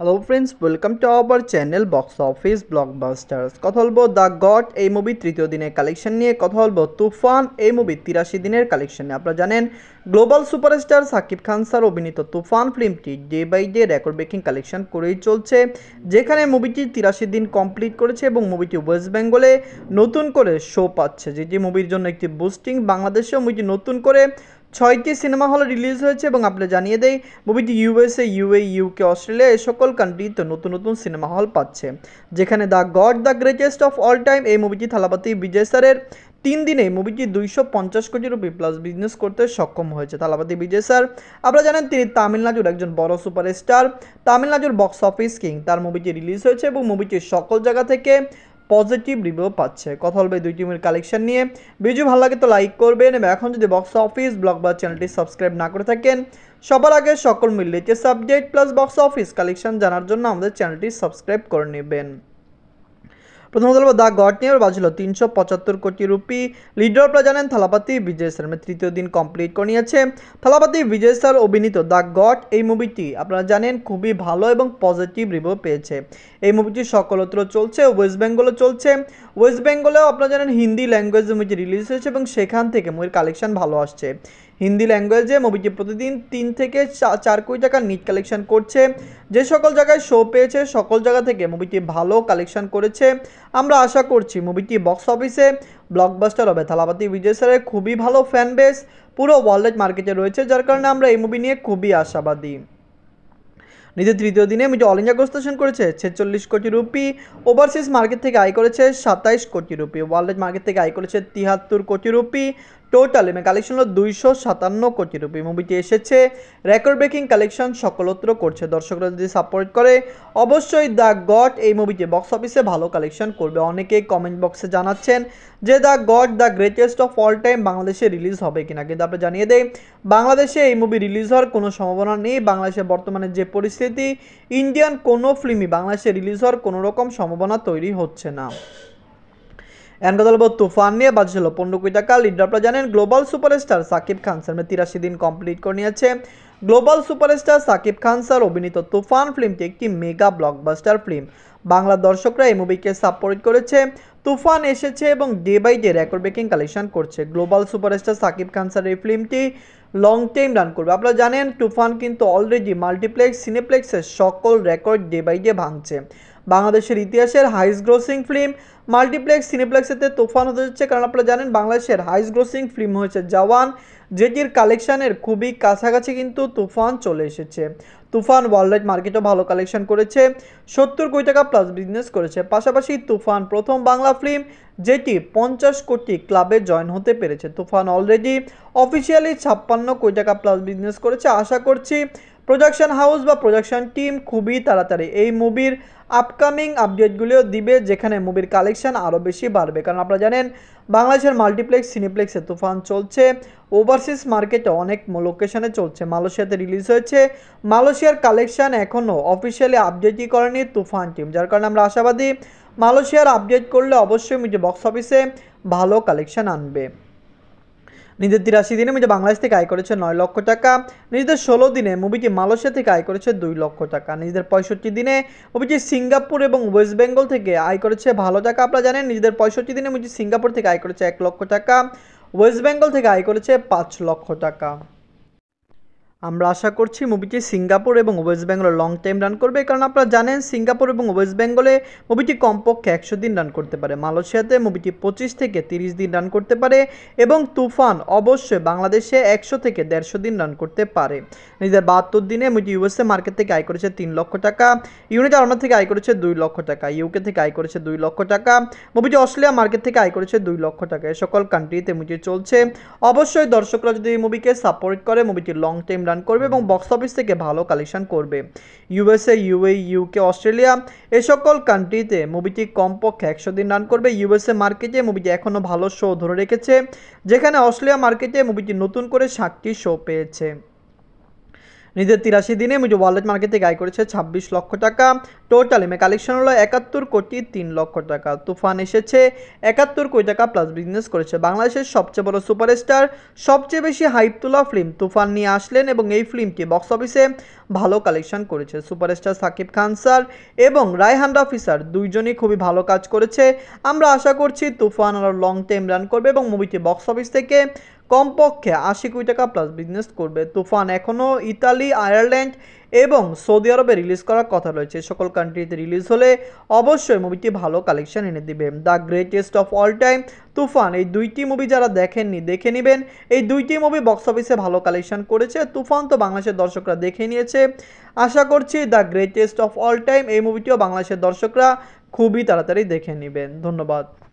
hello friends welcome to our channel box office blockbusters কথা বলবো the god এই মুভির তৃতীয় দিনের কালেকশন নিয়ে কথা বলবো তুফান এই মুভি তিরাশি দিনের কালেকশন আপনারা জানেন global superstar Shakib Khan sir অভিনীত তুফান ফিল্মটি day by day record breaking collection করেই চলছে যেখানে মুভিটি তিরাশি দিন কমপ্লিট করেছে এবং মুভিটি ওয়েস্ট বেঙ্গলে নতুন করে শো পাচ্ছে যেটি মুভির জন্য একটি বুস্টিং বাংলাদেশেও মুভিটি নতুন করে ছয়টি সিনেমা হলে রিলিজ হয়েছে এবং আপনি জানিয়ে দেয় মুভিটি ইউএসএ ইউএ ইউকে অস্ট্রেলিয়া এই সকল কান্ট্রিতে নতুন নতুন সিনেমা হল পাচ্ছে যেখানে the god the greatest of all time এই মুভিটি থালাপাতি বিজয় স্যারের তিন দিনে মুভিটি দুইশো পঞ্চাশ কোটি রুপি প্লাস বিজনেস করতে সক্ষম হয়েছে থালাপাতি বিজয় স্যার আপনারা জানেন তিনি তামিলনাড়ুর একজন বড় সুপারস্টার তামিলনাড়ুর বক্স অফিস কিং তার মুভিটি রিলিজ হয়েছে এবং মুভিটি সকল জায়গা থেকে পজিটিভ রিভিউ পাচ্ছে কথা বলবে দুই টিমের কালেকশন নিয়ে ভিডিও ভালো লাগে তো লাইক করবেন এবং এখন যদি বক্স অফিস ব্লগ বা চ্যানেলটি সাবস্ক্রাইব না করে থাকেন সবার আগে সকল মিল latest update plus box office collection জানার জন্য আমাদের চ্যানেলটি সাবস্ক্রাইব করে নেবেন প্রথম দল দ্য গট নিয়ে বাজলো তিনশো পঁচাত্তর কোটি রুপি লিডররা জানেন থালাপাতি বিজয় শর্মা মানে তৃতীয় দিন কমপ্লিট করে নিয়েছে থালাপাতি বিজয় স্যার অভিনীত দ্য গড এই মুভিটি আপনারা জানেন খুবই ভালো এবং পজিটিভ রিভিউ পেয়েছে এই মুভিটি সকলত্র চলছে ওয়েস্ট বেঙ্গলও চলছে ওয়েস্ট বেঙ্গলেও আপনারা জানেন হিন্দি ল্যাঙ্গুয়েজ মুভিটি রিলিজ হয়েছে এবং সেখান থেকে মুভির কালেকশন ভালো আসছে হিন্দি ল্যাঙ্গুয়েজে মুভিটি প্রতিদিন তিন থেকে চার কোটি টাকার নিট কালেকশন করছে যে সকল জায়গায় শো পেয়েছে সকল জায়গা থেকে মুভিটি ভালো কালেকশন করেছে আমরা আশা করছি মুভিটি বক্স অফিসে ব্লকবাস্টার হবে থালাপাতি বিজয় স্যারের খুবই ভালো ফ্যান বেস পুরো ওয়ার্ল্ড মার্কেটে রয়েছে যার কারণে আমরা এই মুভি নিয়ে খুবই আশাবাদী নিজের তৃতীয় দিনে মিজো অল ইন্ডিয়া গোস্তাসন করেছে ছেচল্লিশ কোটি রুপি ওভারসিজ মার্কেট থেকে আয় করেছে সাতাইশ কোটি রুপি ওয়ার্ল্ড মার্কেট থেকে আয় করেছে তিহাত্তর কোটি রুপি টোটাল এমে কালেকশন হলো দুইশো সাতান্ন কোটি রুপি মুভিটি এসেছে রেকর্ড ব্রেকিং কালেকশন সকলত্র করছে দর্শকরা যদি সাপোর্ট করে অবশ্যই দ্য গড এই মুভিটি বক্স অফিসে ভালো কালেকশন করবে অনেকেই কমেন্ট বক্সে জানাচ্ছেন যে the god the greatest of all time বাংলাদেশে রিলিজ হবে কিনা কিন্তু আপনি জানিয়ে দেয় বাংলাদেশে এই মুভি রিলিজ হওয়ার কোনো সম্ভাবনা নেই বাংলাদেশে বর্তমানে যে পরিস্থিতি ইন্ডিয়ান কোনো ফিল্মই বাংলাদেশে রিলিজ হওয়ার কোনো রকম সম্ভাবনা তৈরি হচ্ছে না অ্যান্ড কথা তুফান নিয়ে বাজছিল পনেরো কোটি টাকা লিড আপনারা জানেন global superstar Shakib Khan sir মানে তিরাশি দিন কমপ্লিট করে নিয়েছে global superstar Shakib Khan sir অভিনীত তুফান ফিল্মটি একটি মেগা ব্লকবাস্টার ফিল্ম বাংলা দর্শকরা এই মুভিকে সাপোর্ট করেছে তুফান এসেছে এবং day by day record breaking collection করছে global superstar Shakib Khan sir এই ফিল্মটি লং টাইম রান করবে আপনারা জানেন তুফান কিন্তু অলরেডি মাল্টিপ্লেক্স সিনেপ্লেক্সের সকল রেকর্ড ডে বাই ডে ভাঙছে বাংলাদেশের ইতিহাসের হাইস গ্রোসিং ফিল্ম মাল্টিপ্লেক্স সিনেপ্লেক্সেতে তোফান হতে যাচ্ছে কারণ আপনারা জানেন বাংলাদেশের হাইস গ্রোসিং ফিল্ম হয়েছে জওয়ান যেটির কালেকশানের খুবই কাছাকাছি কিন্তু তুফান চলে এসেছে তুফান ওয়ার্ল্ড মার্কেটও ভালো কালেকশন করেছে সত্তর কোটি টাকা প্লাস বিজনেস করেছে পাশাপাশি তুফান প্রথম বাংলা ফিল্ম যেটি পঞ্চাশ কোটি ক্লাবে জয়েন হতে পেরেছে তুফান অলরেডি অফিসিয়ালি ছাপ্পান্ন কোটি টাকা প্লাস বিজনেস করেছে আশা করছি প্রোডাকশান হাউস বা প্রোডাকশান টিম খুবই তাড়াতাড়ি এই মুভির আপকামিং আপডেটগুলিও দিবে যেখানে মুভির কালেকশান আরও বেশি বাড়বে কারণ আপনারা জানেন বাংলাদেশের মাল্টিপ্লেক্স সিনিপ্লেক্সে তুফান চলছে ওভারসিজ মার্কেটে অনেক লোকেশনে চলছে মালয়েশিয়াতে রিলিজ হয়েছে মালয়েশিয়ার কালেকশান এখনও অফিসিয়ালি আপডেটই করেনি তুফান টিম যার কারণে আমরা আশাবাদী মালয়েশিয়ার আপডেট করলে অবশ্যই মিডিয়া বক্স অফিসে ভালো কালেকশান আনবে নিজের তিরাশি দিনে মিজা বাংলাদেশ থেকে আয় করেছে নয় লক্ষ টাকা নিজেদের ষোলো দিনে মুভিটি মালয়েশিয়া থেকে আয় করেছে দুই লক্ষ টাকা নিজেদের পঁয়ষট্টি দিনে মুভিটি সিঙ্গাপুর এবং ওয়েস্ট বেঙ্গল থেকে আয় করেছে ভালো টাকা আপনারা জানেন নিজেদের পঁয়ষট্টি দিনে মুভিটি সিঙ্গাপুর থেকে আয় করেছে এক লক্ষ টাকা ওয়েস্ট বেঙ্গল থেকে আয় করেছে পাঁচ লক্ষ টাকা আমরা আশা করছি মুভিটি সিঙ্গাপুর এবং ওয়েস্ট বেঙ্গলে লং টাইম রান করবে কারণ আপনারা জানেন সিঙ্গাপুর এবং ওয়েস্ট বেঙ্গলে মুভিটি কমপক্ষে একশো দিন রান করতে পারে মালয়েশিয়াতে মুভিটি পঁচিশ থেকে তিরিশ দিন রান করতে পারে এবং তুফান অবশ্যই বাংলাদেশে একশো থেকে দেড়শো দিন রান করতে পারে নিজের বাহাত্তর দিনে মুভিটি ইউএসএ মার্কেট থেকে আয় করেছে তিন লক্ষ টাকা ইউনিট আর্মার থেকে আয় করেছে দুই লক্ষ টাকা ইউকে থেকে আয় করেছে দুই লক্ষ টাকা মুভিটি অস্ট্রেলিয়া মার্কেট থেকে আয় করেছে দুই লক্ষ টাকা এ সকল কান্ট্রিতে মুভিটি চলছে অবশ্যই দর্শকরা যদি এই মুভিকে সাপোর্ট করে মুভিটি লং টাইম রান রান করবে এবং বক্স অফিস থেকে ভালো কালেকশন করবে ইউএসএ ইউএ ইউকে অস্ট্রেলিয়া এ সকল কান্ট্রিতে মুভিটি কমপক্ষে একশো দিন রান করবে ইউএসএ মার্কেটে মুভিটি এখনও ভালো শো ধরে রেখেছে যেখানে অস্ট্রেলিয়া মার্কেটে মুভিটি নতুন করে সাতটি শো পেয়েছে নিজের তিরাশি দিনে মিজো ওয়ালেট মার্কেটে থেকে করেছে ছাব্বিশ লক্ষ টাকা টোটাল এমএ কালেকশন হলো একাত্তর কোটি তিন লক্ষ টাকা তুফান এসেছে একাত্তর কোটি টাকা প্লাস বিজনেস করেছে বাংলাদেশের সবচেয়ে বড় সুপারস্টার সবচেয়ে বেশি হাইপ তোলা ফিল্ম তুফান নিয়ে আসলেন এবং এই ফিল্মটি বক্স অফিসে ভালো কালেকশন করেছে সুপারস্টার সাকিব খান স্যার এবং রায়হান রাফি স্যার দুইজনই খুবই ভালো কাজ করেছে আমরা আশা করছি তুফান আরও লং টাইম রান করবে এবং মুভিটি বক্স অফিস থেকে কমপক্ষে আশি কোটি টাকা প্লাস বিজনেস করবে তুফান এখনও ইতালি আয়ারল্যান্ড এবং সৌদি আরবে রিলিজ করার কথা রয়েছে সকল কান্ট্রিতে রিলিজ হলে অবশ্যই মুভিটি ভালো কালেকশন এনে দিবে the greatest of all time Toofan এই দুইটি মুভি যারা দেখেননি দেখে নেবেন এই দুইটি মুভি বক্স অফিসে ভালো কালেকশন করেছে তুফান তো বাংলাদেশের দর্শকরা দেখে নিয়েছে আশা করছি the greatest of all time এই মুভিটিও বাংলাদেশের দর্শকরা খুবই তাড়াতাড়ি দেখে নেবেন ধন্যবাদ